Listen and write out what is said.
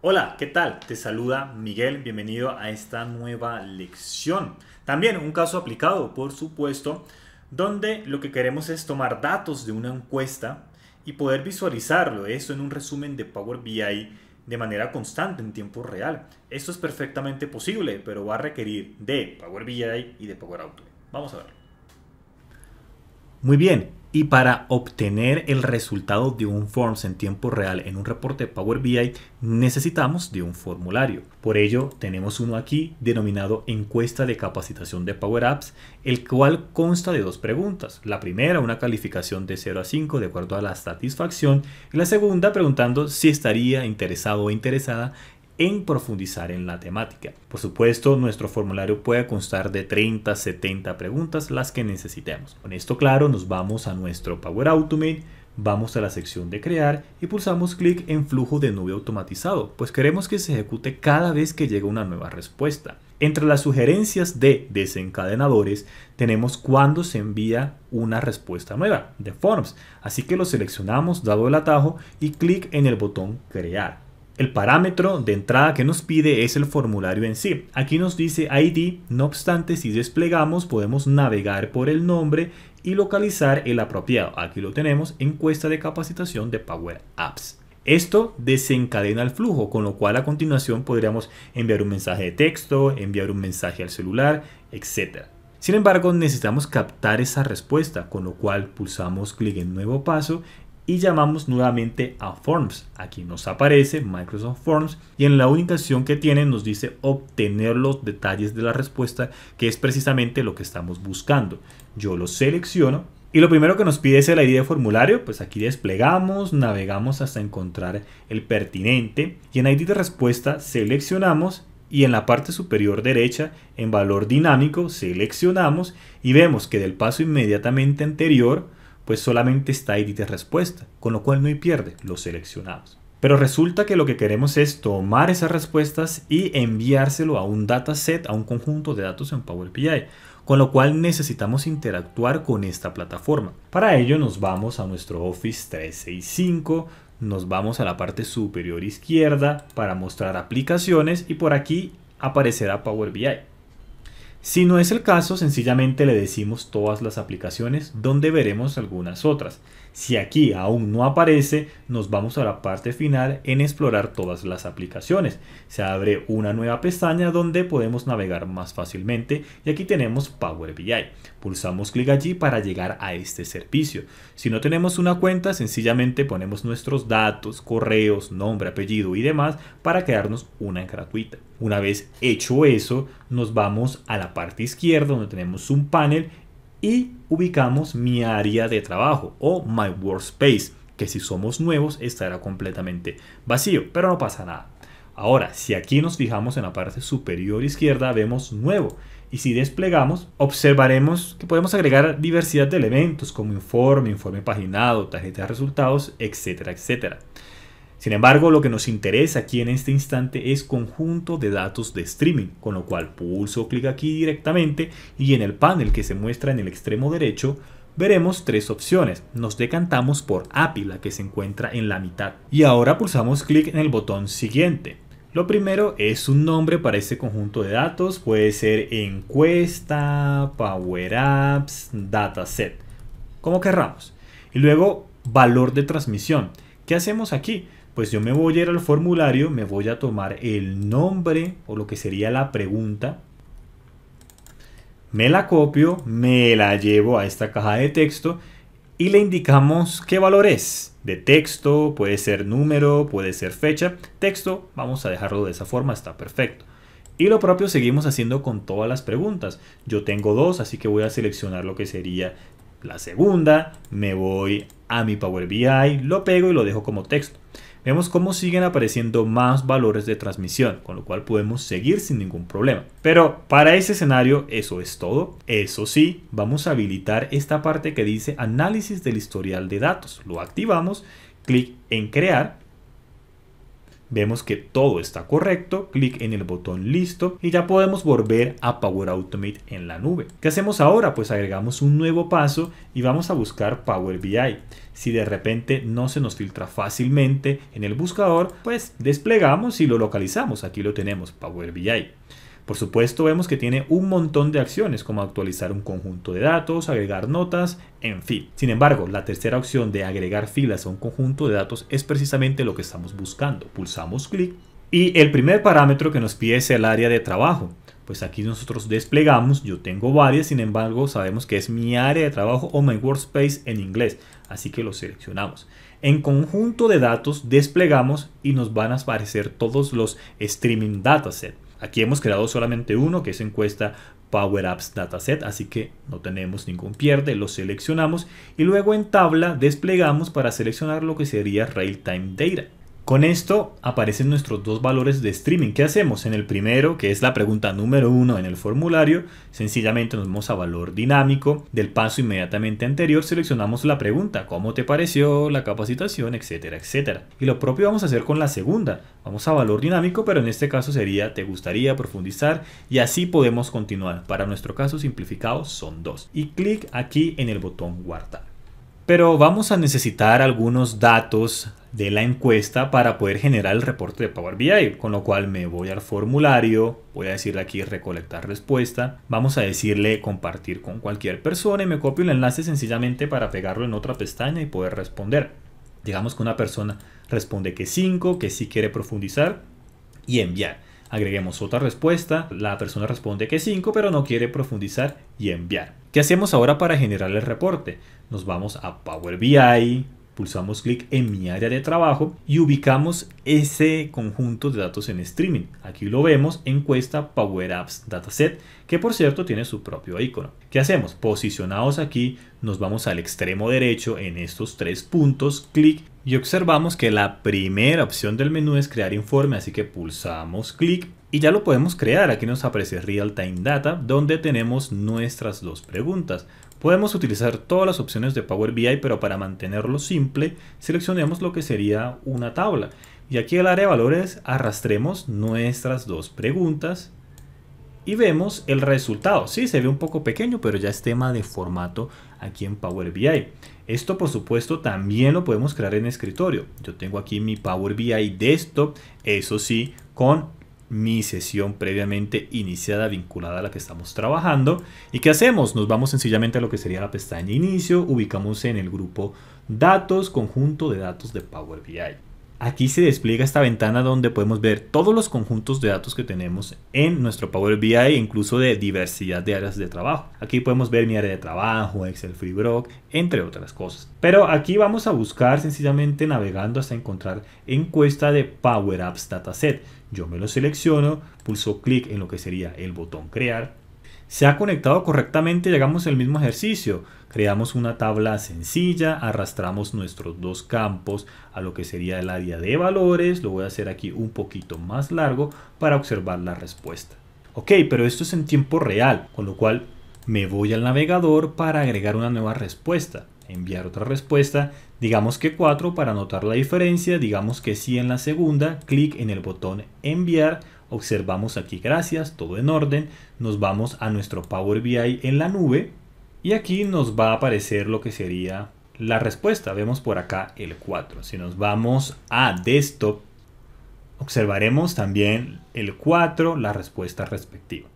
Hola, ¿qué tal? Te saluda Miguel, bienvenido a esta nueva lección. También un caso aplicado, por supuesto, donde lo que queremos es tomar datos de una encuesta y poder visualizarlo, eso en un resumen de Power BI de manera constante en tiempo real. Esto es perfectamente posible, pero va a requerir de Power BI y de Power Automate. Vamos a verlo. Muy bien, y para obtener el resultado de un Forms en tiempo real en un reporte de Power BI necesitamos de un formulario. Por ello tenemos uno aquí denominado encuesta de capacitación de Power Apps, el cual consta de dos preguntas. La primera, una calificación de 0 a 5 de acuerdo a la satisfacción. Y la segunda, preguntando si estaría interesado o interesada en profundizar en la temática. Por supuesto, nuestro formulario puede constar de 30 70 preguntas, las que necesitemos. Con esto claro, nos vamos a nuestro Power Automate, vamos a la sección de crear y pulsamos clic en flujo de nube automatizado, pues queremos que se ejecute cada vez que llega una nueva respuesta. Entre las sugerencias de desencadenadores tenemos cuando se envía una respuesta nueva de Forms, así que lo seleccionamos dado el atajo y clic en el botón crear. El parámetro de entrada que nos pide es el formulario en sí. Aquí nos dice ID, no obstante si desplegamos podemos navegar por el nombre y localizar el apropiado. Aquí lo tenemos, encuesta de capacitación de Power Apps. Esto desencadena el flujo, con lo cual a continuación podríamos enviar un mensaje de texto, enviar un mensaje al celular, etc. Sin embargo, necesitamos captar esa respuesta, con lo cual pulsamos clic en nuevo paso y llamamos nuevamente a Forms. Aquí nos aparece Microsoft Forms y en la única ubicación que tiene nos dice obtener los detalles de la respuesta, que es precisamente lo que estamos buscando. Yo lo selecciono y lo primero que nos pide es el ID de formulario, pues aquí desplegamos, navegamos hasta encontrar el pertinente y en ID de respuesta seleccionamos y en la parte superior derecha, en valor dinámico, seleccionamos y vemos que del paso inmediatamente anterior pues solamente está edit respuesta, con lo cual no hay pierde, lo seleccionamos. Pero resulta que lo que queremos es tomar esas respuestas y enviárselo a un dataset, a un conjunto de datos en Power BI, con lo cual necesitamos interactuar con esta plataforma. Para ello nos vamos a nuestro Office 365, nos vamos a la parte superior izquierda para mostrar aplicaciones y por aquí aparecerá Power BI. Si no es el caso, sencillamente le decimos todas las aplicaciones donde veremos algunas otras. Si aquí aún no aparece, nos vamos a la parte final en explorar todas las aplicaciones. Se abre una nueva pestaña donde podemos navegar más fácilmente y aquí tenemos Power BI. Pulsamos clic allí para llegar a este servicio. Si no tenemos una cuenta, sencillamente ponemos nuestros datos, correos, nombre, apellido y demás para quedarnos una gratuita. Una vez hecho eso, nos vamos a la parte izquierda donde tenemos un panel y ubicamos mi área de trabajo o my workspace, que si somos nuevos estará completamente vacío, pero no pasa nada. Ahora, si aquí nos fijamos en la parte superior izquierda, vemos nuevo. Y si desplegamos, observaremos que podemos agregar diversidad de elementos como informe, informe paginado, tarjeta de resultados, etcétera, etcétera. Sin embargo, lo que nos interesa aquí en este instante es conjunto de datos de streaming, con lo cual pulso clic aquí directamente y en el panel que se muestra en el extremo derecho veremos tres opciones. Nos decantamos por API, la que se encuentra en la mitad. Y ahora pulsamos clic en el botón siguiente. Lo primero es un nombre para este conjunto de datos, puede ser encuesta, Power Apps, Dataset, como querramos. Y luego valor de transmisión. ¿Qué hacemos aquí? pues yo me voy a ir al formulario, me voy a tomar el nombre o lo que sería la pregunta, me la copio, me la llevo a esta caja de texto y le indicamos qué valor es. De texto, puede ser número, puede ser fecha. Texto, vamos a dejarlo de esa forma, está perfecto. Y lo propio seguimos haciendo con todas las preguntas. Yo tengo dos, así que voy a seleccionar lo que sería la segunda. Me voy a mi Power BI, lo pego y lo dejo como texto vemos cómo siguen apareciendo más valores de transmisión, con lo cual podemos seguir sin ningún problema. Pero para ese escenario eso es todo. Eso sí, vamos a habilitar esta parte que dice análisis del historial de datos. Lo activamos, clic en crear Vemos que todo está correcto, clic en el botón listo y ya podemos volver a Power Automate en la nube. ¿Qué hacemos ahora? Pues agregamos un nuevo paso y vamos a buscar Power BI. Si de repente no se nos filtra fácilmente en el buscador, pues desplegamos y lo localizamos. Aquí lo tenemos, Power BI. Por supuesto, vemos que tiene un montón de acciones, como actualizar un conjunto de datos, agregar notas, en fin. Sin embargo, la tercera opción de agregar filas a un conjunto de datos es precisamente lo que estamos buscando. Pulsamos clic y el primer parámetro que nos pide es el área de trabajo. Pues aquí nosotros desplegamos, yo tengo varias, sin embargo sabemos que es mi área de trabajo o my workspace en inglés, así que lo seleccionamos. En conjunto de datos desplegamos y nos van a aparecer todos los streaming datasets. Aquí hemos creado solamente uno, que es encuesta Power Apps Dataset, así que no tenemos ningún pierde, lo seleccionamos y luego en tabla desplegamos para seleccionar lo que sería Real Time Data. Con esto aparecen nuestros dos valores de streaming. ¿Qué hacemos? En el primero, que es la pregunta número uno en el formulario, sencillamente nos vamos a valor dinámico. Del paso inmediatamente anterior seleccionamos la pregunta, cómo te pareció la capacitación, etcétera, etcétera. Y lo propio vamos a hacer con la segunda. Vamos a valor dinámico, pero en este caso sería te gustaría profundizar y así podemos continuar. Para nuestro caso simplificado son dos. Y clic aquí en el botón guardar pero vamos a necesitar algunos datos de la encuesta para poder generar el reporte de Power BI, con lo cual me voy al formulario, voy a decirle aquí recolectar respuesta, vamos a decirle compartir con cualquier persona y me copio el enlace sencillamente para pegarlo en otra pestaña y poder responder. Digamos que una persona responde que 5, que sí quiere profundizar y enviar. Agreguemos otra respuesta, la persona responde que 5 pero no quiere profundizar y enviar. ¿Qué hacemos ahora para generar el reporte? Nos vamos a Power BI, pulsamos clic en mi área de trabajo y ubicamos ese conjunto de datos en streaming. Aquí lo vemos, encuesta Power Apps Dataset, que por cierto tiene su propio icono. ¿Qué hacemos? Posicionados aquí, nos vamos al extremo derecho en estos tres puntos, clic y observamos que la primera opción del menú es crear informe, así que pulsamos clic y ya lo podemos crear. Aquí nos aparece Real Time Data, donde tenemos nuestras dos preguntas. Podemos utilizar todas las opciones de Power BI, pero para mantenerlo simple, seleccionemos lo que sería una tabla. Y aquí el área de valores arrastremos nuestras dos preguntas y vemos el resultado. Sí, se ve un poco pequeño, pero ya es tema de formato aquí en Power BI. Esto, por supuesto, también lo podemos crear en escritorio. Yo tengo aquí mi Power BI Desktop, eso sí, con mi sesión previamente iniciada vinculada a la que estamos trabajando. ¿Y qué hacemos? Nos vamos sencillamente a lo que sería la pestaña inicio, ubicamos en el grupo datos, conjunto de datos de Power BI. Aquí se despliega esta ventana donde podemos ver todos los conjuntos de datos que tenemos en nuestro Power BI, e incluso de diversidad de áreas de trabajo. Aquí podemos ver mi área de trabajo, Excel FreeBrock, entre otras cosas. Pero aquí vamos a buscar sencillamente navegando hasta encontrar encuesta de Power Apps Dataset. Yo me lo selecciono, pulso clic en lo que sería el botón crear. Se ha conectado correctamente y hagamos el mismo ejercicio. Creamos una tabla sencilla, arrastramos nuestros dos campos a lo que sería el área de valores, lo voy a hacer aquí un poquito más largo para observar la respuesta. Ok, pero esto es en tiempo real, con lo cual me voy al navegador para agregar una nueva respuesta enviar otra respuesta, digamos que 4 para notar la diferencia, digamos que sí en la segunda, clic en el botón enviar, observamos aquí gracias, todo en orden, nos vamos a nuestro Power BI en la nube, y aquí nos va a aparecer lo que sería la respuesta. Vemos por acá el 4. Si nos vamos a desktop, observaremos también el 4, la respuesta respectiva.